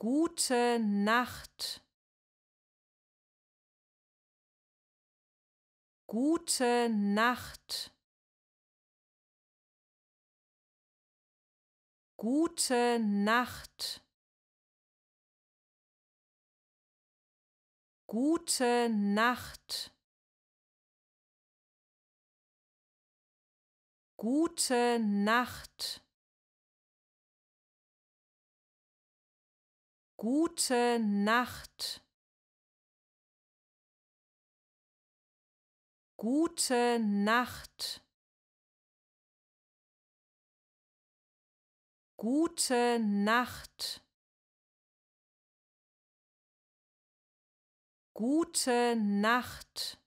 Gute Nacht. Gute Nacht. Gute Nacht. Gute Nacht. Gute Nacht. Gute Nacht. Gute Nacht. Gute Nacht. Gute Nacht.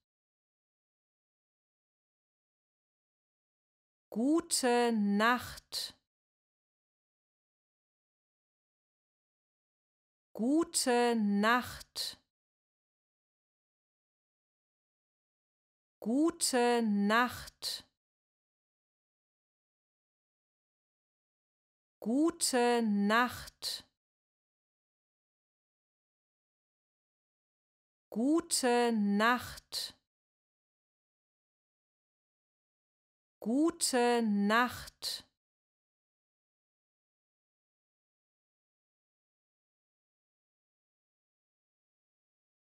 Gute Nacht. Gute Nacht. Gute Nacht. Gute Nacht. Gute Nacht. Gute Nacht.